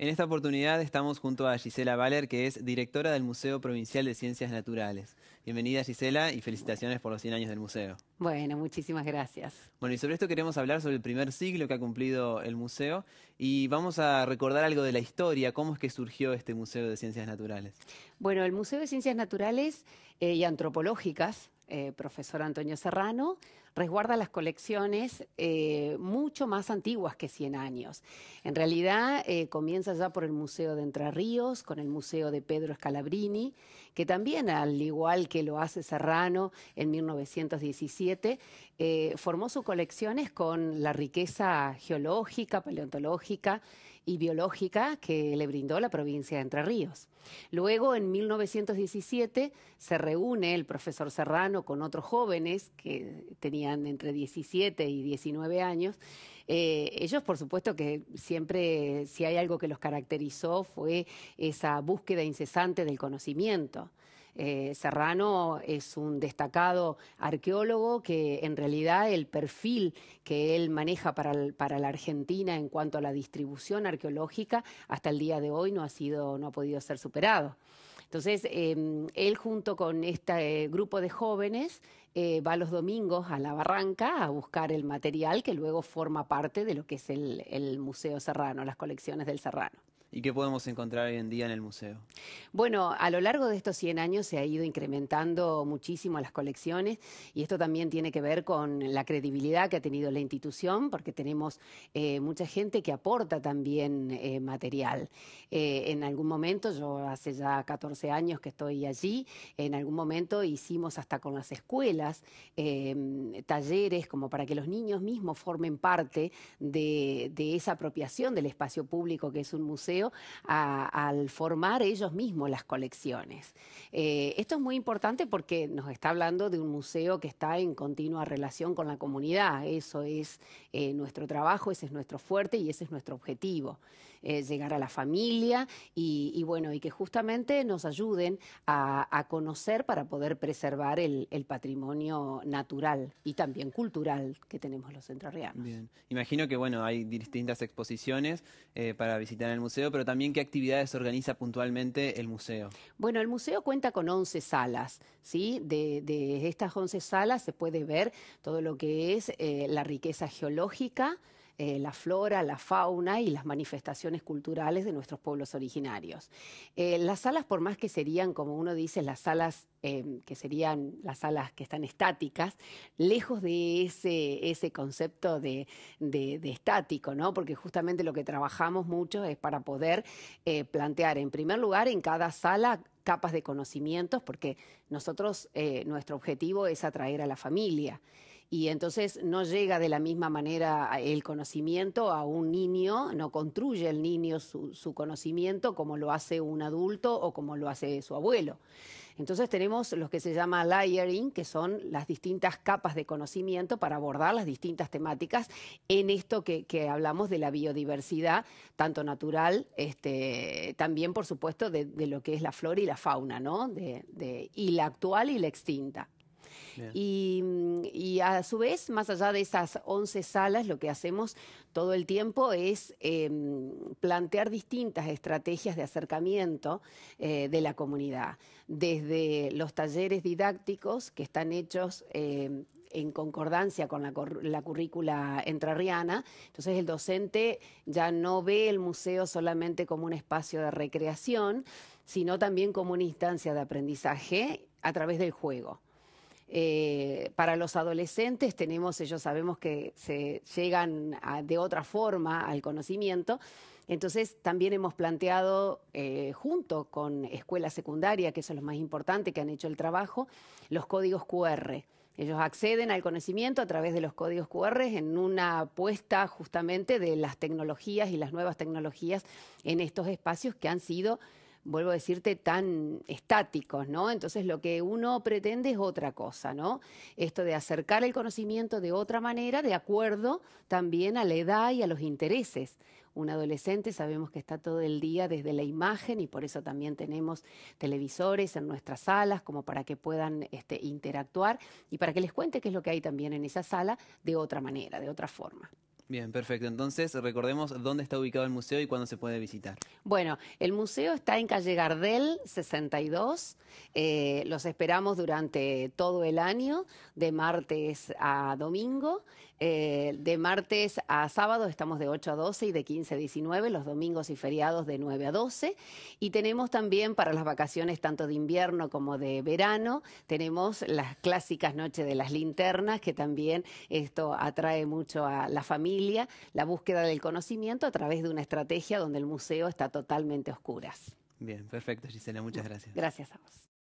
En esta oportunidad estamos junto a Gisela Valer, que es directora del Museo Provincial de Ciencias Naturales. Bienvenida Gisela y felicitaciones por los 100 años del museo. Bueno, muchísimas gracias. Bueno, y sobre esto queremos hablar sobre el primer siglo que ha cumplido el museo y vamos a recordar algo de la historia, cómo es que surgió este Museo de Ciencias Naturales. Bueno, el Museo de Ciencias Naturales eh, y Antropológicas, eh, profesor Antonio Serrano, resguarda las colecciones eh, mucho más antiguas que 100 años. En realidad eh, comienza ya por el Museo de Entre Ríos, con el Museo de Pedro escalabrini que también, al igual que lo hace Serrano en 1917, eh, formó sus colecciones con la riqueza geológica, paleontológica y biológica que le brindó la provincia de Entre Ríos. Luego, en 1917, se reúne el profesor Serrano con otros jóvenes que tenían entre 17 y 19 años, eh, ellos por supuesto que siempre, si hay algo que los caracterizó, fue esa búsqueda incesante del conocimiento. Eh, Serrano es un destacado arqueólogo que en realidad el perfil que él maneja para, para, la Argentina en cuanto a la distribución arqueológica hasta el día de hoy no ha, sido, no ha podido ser superado. Entonces, em, él junto con este eh, grupo de jóvenes eh, va los domingos a la barranca a buscar el material que luego forma parte de lo que es el, el Museo Serrano, las colecciones del Serrano. ¿Y qué podemos encontrar hoy en día en el museo? Bueno, a lo largo de estos 100 años se ha ido incrementando muchísimo las colecciones y esto también tiene que ver con la credibilidad que ha tenido la institución porque tenemos eh, mucha gente que aporta también eh, material. Eh, en algún momento, yo hace ya 14 años que estoy allí, en algún momento hicimos hasta con las escuelas em, talleres como para que los niños mismos formen parte de esa apropiación del espacio público que es un museo al formar ellos mismos las colecciones. Eh, esto es muy importante porque nos está hablando de un museo que está en continua relación con la comunidad. Eso es eh, nuestro trabajo, ese es nuestro fuerte y ese es nuestro objetivo. Eh, llegar a la familia y, bueno, y que justamente nos ayuden a, conocer para poder preservar el, patrimonio natural y también cultural que tenemos los centroamericanos. Imagino que bueno, hay distintas exposiciones para visitar el museo pero también qué actividades organiza puntualmente el museo. Bueno, el museo cuenta con 11 salas, De, estas 11 salas se puede ver todo lo que es eh, la riqueza geológica, eh, la flora, la fauna y las manifestaciones culturales de nuestros pueblos originarios. Eh, las salas, por más que serían, como uno dice, las salas eh, que serían las salas que están estáticas, lejos de ese, concepto de, estático, Porque justamente lo que trabajamos mucho es para poder plantear, en primer lugar, en cada sala capas de conocimientos, porque nosotros, nuestro objetivo es atraer a la familia y entonces no llega de la misma manera el conocimiento a un niño, no construye el niño su, conocimiento como lo hace un adulto o como lo hace su abuelo. Entonces tenemos lo que se llama layering, que son las distintas capas de conocimiento para abordar las distintas temáticas en esto que, hablamos de la biodiversidad, tanto natural, este, también por supuesto de, lo que es la flora y la fauna, ¿no? y la actual y la extinta. Mm, y, a su vez, más allá de esas 11 salas, lo que hacemos todo el tiempo es em, plantear distintas estrategias de acercamiento eh, de la comunidad, desde los talleres didácticos que están hechos... Em, en concordancia con la, la, currícula entrerriana. Entonces el docente ya no ve el museo solamente como un espacio de recreación, sino también como una instancia de aprendizaje a través del juego. Eh, para los adolescentes tenemos, ellos sabemos que se llegan de otra forma al conocimiento. Entonces, también hemos planteado, eh, junto con escuelas secundaria, que eso es lo más importante, que han hecho el trabajo, los códigos QR. Ellos acceden al conocimiento a través de los códigos QR en una apuesta justamente de las tecnologías y las nuevas tecnologías en estos espacios que han sido vuelvo a decirte, tan estáticos, ¿no? Entonces lo que uno pretende es otra cosa, ¿no? Esto de acercar el conocimiento de otra manera, de acuerdo también a la edad y a los intereses un adolescente sabemos que está todo el día desde la imagen y por eso también tenemos televisores en nuestras salas como para que puedan este, interactuar y para que les cuente qué es lo que hay también en esa sala de otra manera, de otra forma. Bien, perfecto. Entonces, recordemos dónde está ubicado el museo y cuándo se puede visitar. Bueno, el museo está en calle Gardel 62. Eh, los esperamos durante todo el año, de martes a domingo. Eh, de martes a sábado estamos de 8 a 12 y de 15 a 19, los domingos y feriados de 9 a 12. Y tenemos también para las vacaciones, tanto de invierno como de verano, tenemos las clásicas noches de las linternas, que también esto atrae mucho a la familia la búsqueda del conocimiento a través de una estrategia donde el museo está totalmente a oscuras. Bien, perfecto, Gisela, muchas gracias. Gracias a vos.